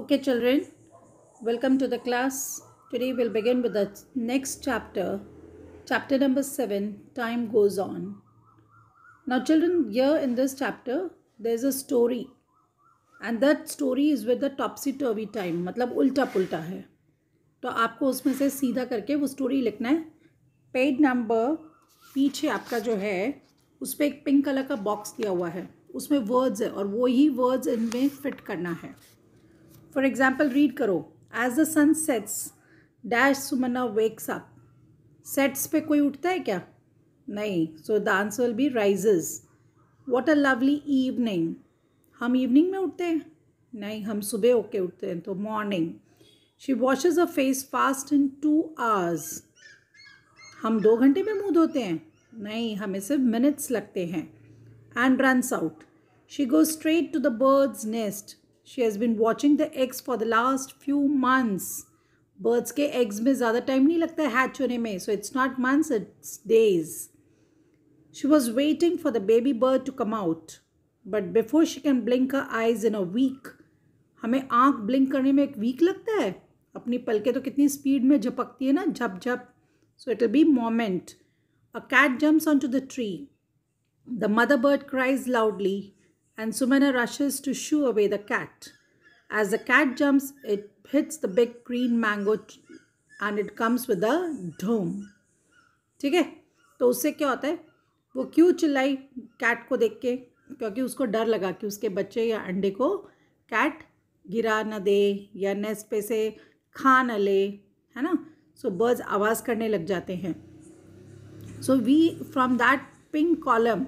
Okay children, welcome to the class. Today we'll begin with the next chapter, chapter number 7, Time Goes On. Now children, here in this chapter, there's a story. And that story is with the topsy-turvy time, matlab ulta pulta hai to aapko usme se seedha karke wo story likhna hai page number piche aapka jo hai us pe ek pink color ka box diya hua hai usme words hai aur वो ही words इनमें fit karna hai for example read करो as the sun sets dash Sumana wakes up sets पे कोई उठता है क्या नहीं so the answer will be rises what a lovely evening हम इवनिंग में उठते हैं नहीं हम सुबह होके उठते हैं तो morning she washes a face fast in two hours हम दो घंटे में मुँह धोते हैं नहीं हमें सिर्फ मिनट्स लगते हैं and runs out she go straight to the birds nest she has been watching the eggs for the last few months birds ke eggs mein zyada time nahi lagta hatch hone mein so it's not months it's days she was waiting for the baby bird to come out but before she can blink her eyes in a week hame aankh blink karne mein ek week lagta hai apni palke to kitni speed mein jhapakti hai na jhap jhap so it'll be moment a cat jumps onto the tree the mother bird cries loudly and Sumana rushes to shoo away the cat. As the cat jumps, it hits the big green mango and it comes with a dhoom. ठीक है तो उससे क्या होता है वो क्यों चिल्लाई कैट को देख के क्योंकि उसको डर लगा कि उसके बच्चे या अंडे को कैट गिरा न दे या नेस्ट पे से खा न ले है ना सो so, बर्ड्स आवाज़ करने लग जाते हैं so we from that pink column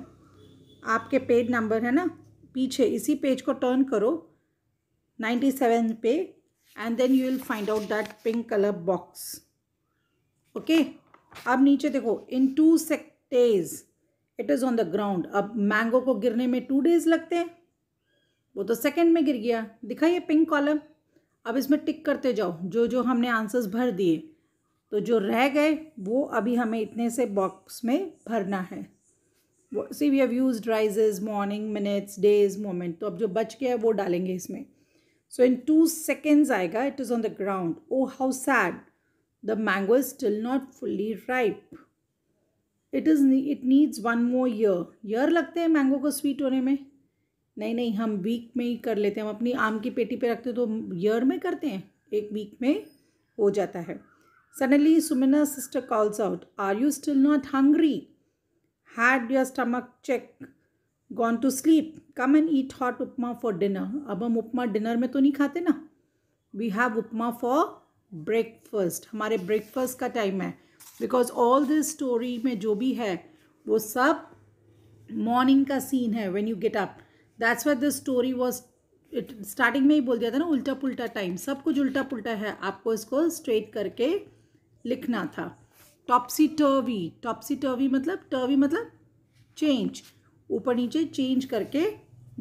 आपके पेज नंबर है ना पीछे इसी पेज को टर्न करो 97 पे and then you will find out that pink colour box okay अब नीचे देखो in two seconds days it is on the ground अब मैंगो को गिरने में टू डेज लगते हैं वो तो सेकेंड में गिर गया दिखाइए पिंक कॉलम अब इसमें टिक करते जाओ जो जो हमने आंसर्स भर दिए तो जो रह गए वो अभी हमें इतने से बॉक्स में भरना है see we have use rises morning minutes days moment तो अब जो बच गया है वो डालेंगे इसमें सो इन टू सेकेंड्स आएगा it is on the ground oh how sad the mango is still not fully ripe it is it needs one more year year लगते हैं मैंगो को स्वीट होने में नहीं नहीं हम वीक में ही कर लेते हैं हम अपनी आम की पेटी पे रखते तो ईयर में करते हैं एक वीक में हो जाता है suddenly Sumina sister calls out are you still not hungry had your stomach check gone to sleep come and eat hot upma for dinner अब हम उपमा डिनर में तो नहीं खाते ना we have upma for breakfast हमारे ब्रेकफास्ट का टाइम है बिकॉज ऑल दिस स्टोरी में जो भी है वो सब मॉर्निंग का सीन है when you get up that's wait this story was it starting में ही बोल दिया था ना उल्टा पुल्टा टाइम सब कुछ उल्टा पुल्टा है आपको इसको स्ट्रेट करके लिखना था टॉपसी टर्वी टॉपसी टर्वी मतलब टर्वी मतलब चेंज ऊपर नीचे चेंज करके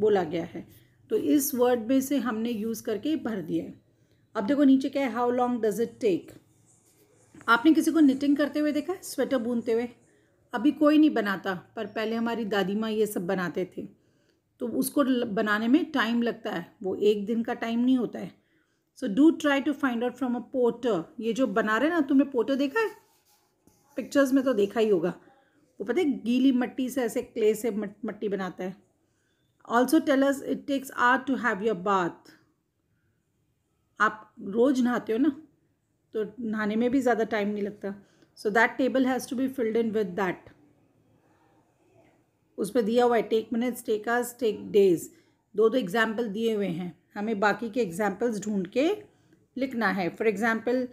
बोला गया है तो इस वर्ड में से हमने यूज़ करके भर दिया है अब देखो नीचे क्या है how long does it take आपने किसी को निटिंग करते हुए देखा है स्वेटर बुनते हुए अभी कोई नहीं बनाता पर पहले हमारी दादी माँ ये सब बनाते थे तो उसको बनाने में टाइम लगता है वो एक दिन का टाइम नहीं होता है so do try to find out from a potter ये जो बना रहे ना तुमने पोटर देखा है पिक्चर्स में तो देखा ही होगा वो पता है गीली मट्टी से ऐसे क्ले से मट्टी बनाता है also tailors it takes hours to have your bath आप रोज़ नहाते हो ना तो नहाने में भी ज़्यादा टाइम नहीं लगता so that table has to be filled in with that उस पर दिया हुआ है take minutes take hours take days दो दो एग्जाम्पल दिए हुए हैं हमें बाकी के एग्जाम्पल्स ढूंढ के लिखना है फॉर एग्ज़ाम्पल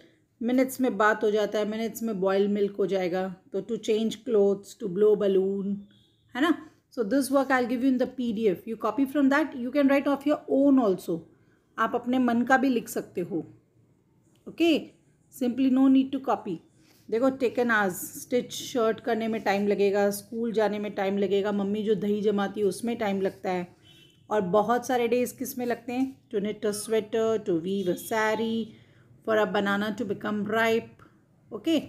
मिनट्स में बात हो जाता है मिनट्स में बॉयल मिल्क हो जाएगा तो to change clothes to blow balloon है ना so this work I give you in the P D F you copy from that you can write of your own also आप अपने मन का भी लिख सकते हो okay simply no need to copy देखो टेकन आज स्टिच शर्ट करने में टाइम लगेगा स्कूल जाने में टाइम लगेगा मम्मी जो दही जमाती है उसमें टाइम लगता है और बहुत सारे डेज किस में लगते हैं to knit a sweater to weave a sari for a banana to become ripe okay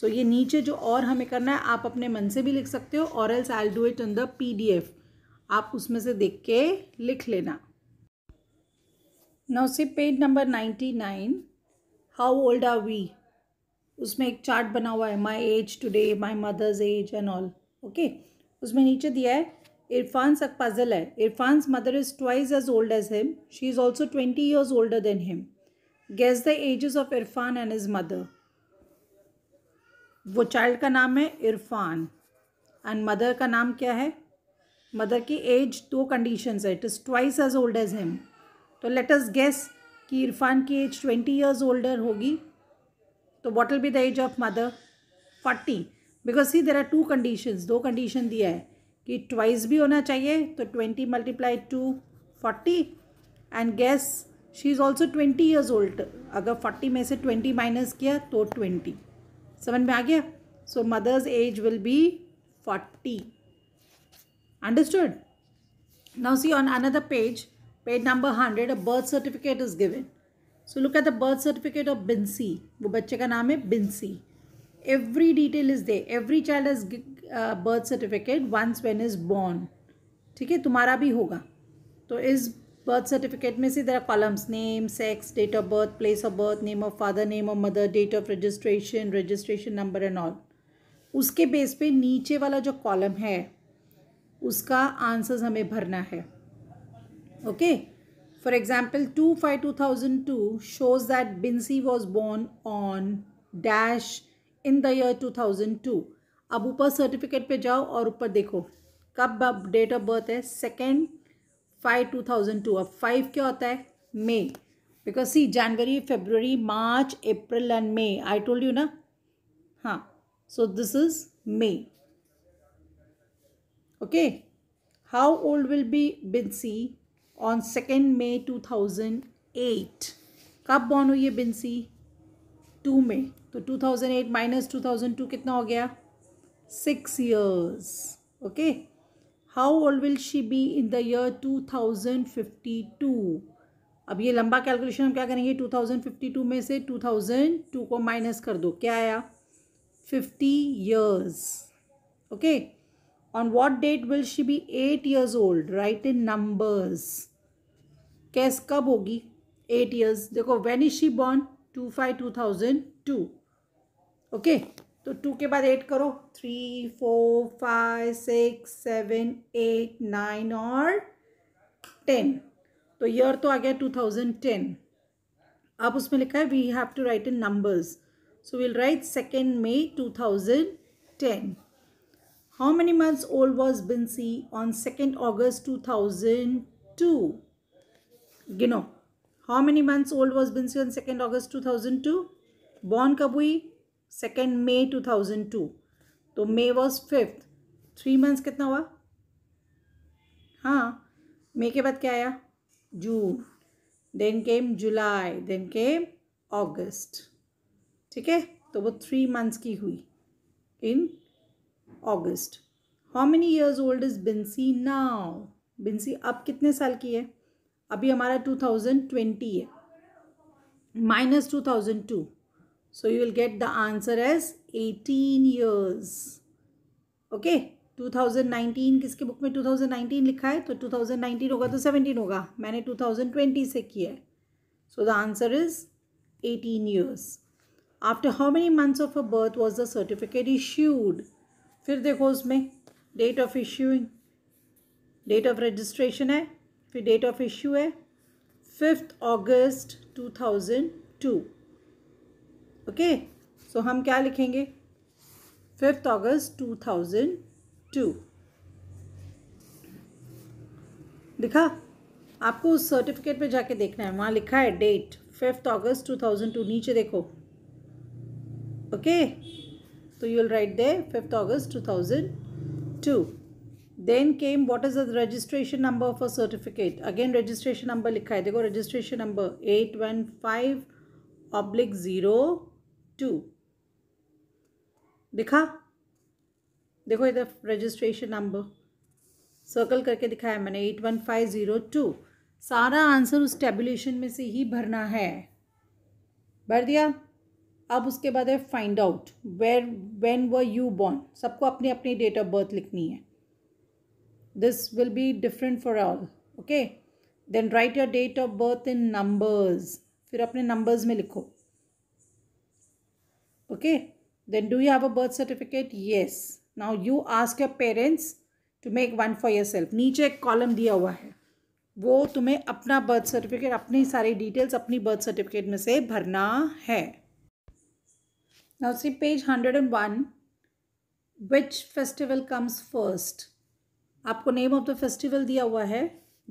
so ये नीचे जो और हमें करना है आप अपने मन से भी लिख सकते हो और else I do it in the F आप उसमें से देख के लिख लेना now see page number ninety nine how old are we उसमें एक चार्ट बना हुआ है my age today my mother's age and all okay उसमें नीचे दिया है इरफान सक पजल है Irfan's mother is twice as old as him she is also twenty years older than him guess the edges of Irfan and is mother वो child का नाम है इरफान एंड मदर का नाम क्या है मदर की एज दो कंडीशन है it is twice as old as him तो लेट अस गेस कि इरफान की एज ट्वेंटी ईयर्स ओल्डर होगी तो what will be the age of mother forty because see there are two condition दो कंडीशन दिया है कि ट्वाइस भी होना चाहिए तो twenty multiply two forty and guess she is also twenty years old अगर फोर्टी में से ट्वेंटी माइनस किया तो ट्वेंटी समझ में आ गया so mother's age will be forty understood now see on another page page number hundred a birth certificate is given so look at the birth certificate of Binsy वो बच्चे का नाम है Binsy every detail is there every child is birth certificate once when is born ठीक है तुम्हारा भी होगा तो इस बर्थ सर्टिफिकेट में सी तरह columns name sex date of birth place of birth name of father name of mother date of registration registration number and all उसके बेस पे नीचे वाला जो कॉलम है उसका आंसर्स हमें भरना है okay for example two five two thousand two shows that Binsy was born on dash in the year two thousand two अब ऊपर सर्टिफिकेट पे जाओ और ऊपर देखो कब डेट ऑफ बर्थ है second five two thousand two अब फाइव क्या होता है May because see January February March April and May I told you ना हाँ so this is May okay how old will be Binsi on second May two thousand eight कब born हुई है Binsi two में तो two thousand eight minus two thousand two कितना हो गया six years okay okay? How old will she be in the year two thousand fifty two अब ये लंबा कैलकुलेशन हम क्या करेंगे टू थाउजेंड फिफ्टी टू में से टू थाउजेंड टू को माइनस कर दो क्या आया fifty years okay on what date will she be eight years old right in numbers कैस कब होगी एट ईयर्स देखो when is she born two five two thousand two okay तो टू के बाद एट करो three four five six seven eight nine और ten तो ईयर तो आ गया टू थाउजेंड टेन अब उसमें लिखा है we have to write in numbers so we'll write second May two thousand ten how many months old was Binsi on second August two thousand two गिनो how many months old was Binsi on second August two thousand two born कब हुई second May two thousand two तो May was fifth three months कितना हुआ हाँ May के बाद क्या आया जून देन केम जुलाई देन केम ऑगस्ट ठीक है तो वो थ्री मंथ्स की हुई in August how many years old is Binsi now Binsi अब कितने साल की है अभी हमारा टू थाउजेंड ट्वेंटी है minus two thousand two So you will get the answer as 18 years. Okay. 2019 किसके बुक में 2019 लिखा है तो 2019 होगा तो 17 होगा मैंने 2020 से किया है so the answer is 18 years after how many months of a birth was the certificate issued फिर देखो उसमें date of issuing date of registration है फिर डेट ऑफ इश्यू है fifth August two thousand two okay so हम क्या लिखेंगे fifth August two thousand two लिखा आपको उस सर्टिफिकेट पे जाके देखना है वहाँ लिखा है date fifth August two thousand two नीचे देखो ओके तो you will write the fifth August two thousand two then came what is the registration number for certificate again registration number लिखा है देखो registration number eight one five oblique zero two दिखा देखो इधर registration number circle करके दिखाया मैंने eight one five zero two सारा आंसर उस टेबुलेशन में से ही भरना है भर दिया अब उसके बाद है find out where when were you born सबको अपनी अपनी डेट ऑफ बर्थ लिखनी है this will be different for all okay then write your date of birth in numbers फिर अपने नंबर्स में लिखो okay then do you have a birth certificate yes now you ask your parents to make one for yourself नीचे एक column दिया हुआ है वो तुम्हें अपना बर्थ सर्टिफिकेट अपनी सारी डिटेल्स अपनी बर्थ सर्टिफिकेट में से भरना है now see page hundred and one which festival comes first आपको नेम ऑफ द फेस्टिवल दिया हुआ है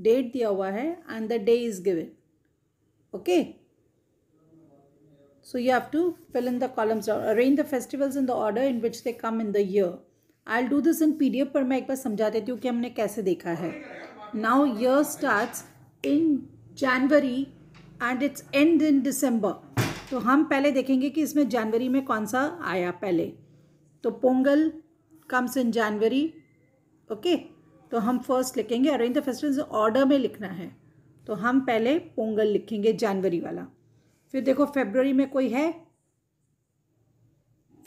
डेट दिया हुआ है and the day is given okay So you have to fill in the columns or arrange the festivals in the order in which they come in the year. I'll do this in PDF par main ek baar samjha deti hu ki humne kaise dekha hai Now year starts in January and its end in December. तो हम पहले देखेंगे कि इसमें जनवरी में कौन सा आया पहले तो Pongal comes in January okay तो हम फर्स्ट लिखेंगे अरेंज द फेस्टिवल्स ऑर्डर में लिखना है तो हम पहले पोंगल लिखेंगे जनवरी वाला फिर देखो फेब्रवरी में कोई है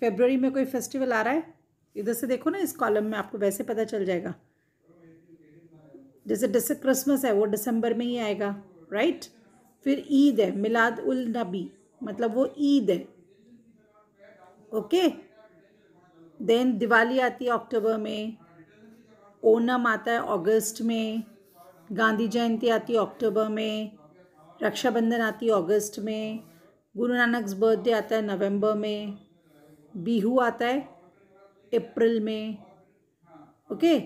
फेब्रवरी में कोई फेस्टिवल आ रहा है इधर से देखो ना इस कॉलम में आपको वैसे पता चल जाएगा जैसे जैसे क्रिसमस है वो दिसंबर में ही आएगा राइट फिर ईद है मिलाद उल नबी मतलब वो ईद है ओके देन दिवाली आती है अक्टूबर में ओनम आता है अगस्त में गांधी जयंती आती है अक्टूबर में रक्षाबंधन आती है अगस्त में गुरु नानक बर्थडे आता है नवंबर में बिहू आता है अप्रैल में okay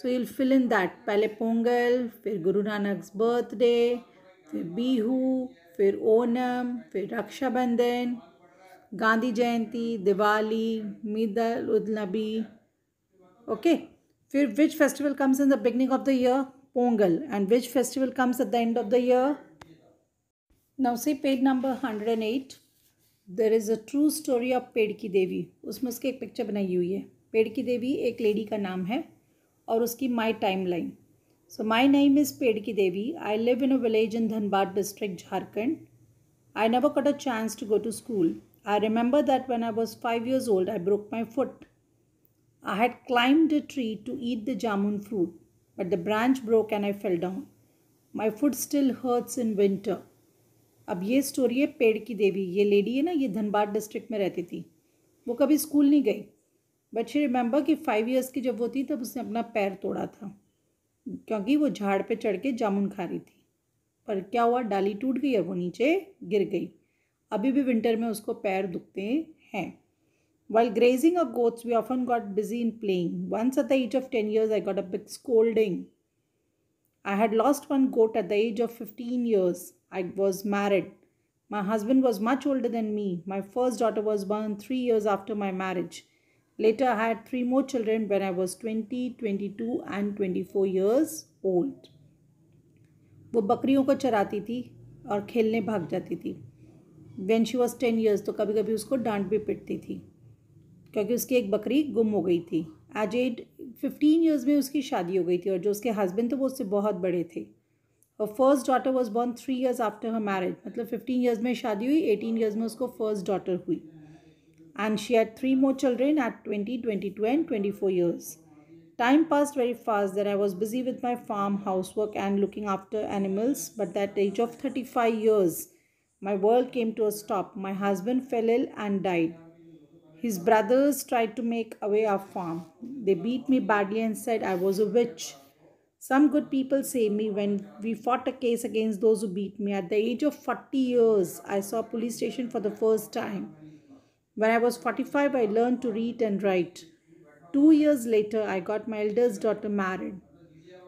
so you'll fill in that पहले पोंगल फिर गुरु नानक बर्थडे फिर बिहू फिर ओनम फिर रक्षाबंधन गांधी जयंती दिवाली मीद उदनबी ओके फिर which festival comes in the beginning of the year Pongal and which festival comes at the end of the year page number hundred and eight there is a true story of पेड़ की देवी उसमें उसकी एक picture बनाई हुई है पेड़ की देवी एक लेडी का नाम है और उसकी my time line so my name is पेड़ की देवी I live in a village in Dhanbad district Jharkhand I never got a chance to go to school I remember that when I was five years old I broke my foot I had climbed the tree to eat the jamun fruit but the branch broke and I fell down my foot still hurts in winter अब ये story है पेड़ की देवी ये lady है ना ये Dhanbad district में रहती थी वो कभी स्कूल नहीं गई बट शी रिमेंबर कि फाइव इयर्स की जब वो थी तब उसने अपना पैर तोड़ा था क्योंकि वो झाड़ पे चढ़ के जामुन खा रही थी पर क्या हुआ डाली टूट गई और वो नीचे गिर गई अभी भी विंटर में उसको पैर दुखते हैं while grazing a goats we often got busy in playing once at the age of ten years I got a big scolding I had lost one goat at the age of fifteen years I was married. My husband was much older than me. My first daughter was born three years after my marriage. Later, I had three more children when I was 20, 22, and 24 years old. वो बकरियों को चराती थी और खेलने भाग जाती थी when she was ten years तो कभी कभी उसको डांट भी पिटती थी क्योंकि उसकी एक बकरी गुम हो गई थी एज एट फिफ्टीन ईयर्स में उसकी शादी हो गई थी और जो उसके हस्बैंड थे वो उससे बहुत बड़े थे her first daughter was born three years after her marriage. मतलब फिफ्टीन ईयर्स में शादी हुई eighteen years में उसको first daughter हुई and she had three more children at 20, 22, and 24 years. Time passed very fast that I was busy with my farm, housework, and looking after animals. But at the age of 35 years, my world came to a stop. My husband fell ill and died. His brothers tried to make away our farm. They beat me badly and said I was a witch some good people say me when we fought a case against those who beat me. At the age of 40 years, I saw police station for the first time. When I was 45, I learned to read and write. Two years later, I got my eldest daughter married.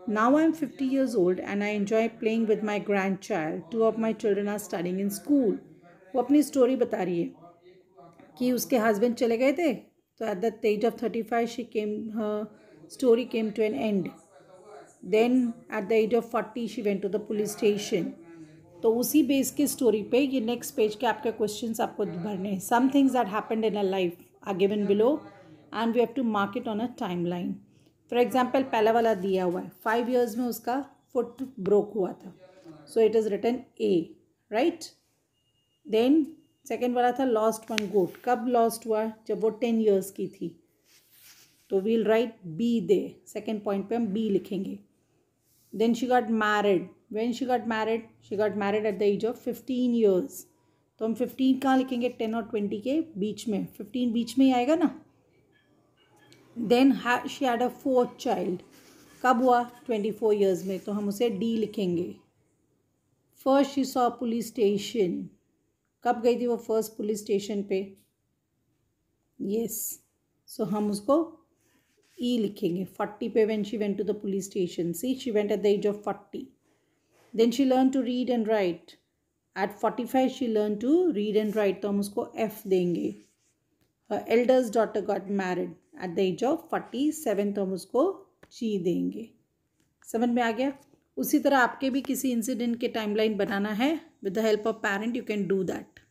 Now I'm 50 years old and I enjoy playing with my grandchild. Two of my children are studying in school. वो अपनी story बता रही है कि उसके husband चले गए थे तो at the age of thirty five she came story came to an end then at the age of forty she went to the police station तो उसी बेस की स्टोरी पे ये नेक्स्ट पेज के आपके क्वेश्चंस आपको भरने हैं some things that happened in a life are given below and we have to mark it on a time line for example पहला वाला दिया हुआ है फाइव ईयर्स में उसका फुट ब्रोक हुआ था so it is written A right then second वाला था लॉस्ट वन गोट कब लॉस्ट हुआ जब वो टेन ईयर्स की थी तो we'll write B the second point पे हम बी लिखेंगे then she got married when she got married she got married at the age of fifteen years तो हम फिफ्टीन कहाँ लिखेंगे टेन और ट्वेंटी के बीच में फिफ्टीन बीच में ही आएगा ना then she had a fourth child कब हुआ ट्वेंटी फोर ईयर्स में तो हम उसे डी लिखेंगे first she saw police station कब गई थी वो फर्स्ट पुलिस स्टेशन पे यस yes. सो so, हम उसको ई लिखेंगे फोर्टी पे when she went to the police station see she went at the age of forty then she learn to read and write at forty five she learn to read and write तो हम उसको F देंगे elders daughter got married at the age of forty seven तो हम उसको जी देंगे समझ में आ गया उसी तरह आपके भी किसी इंसिडेंट के टाइमलाइन बनाना है with the help of parent you can do that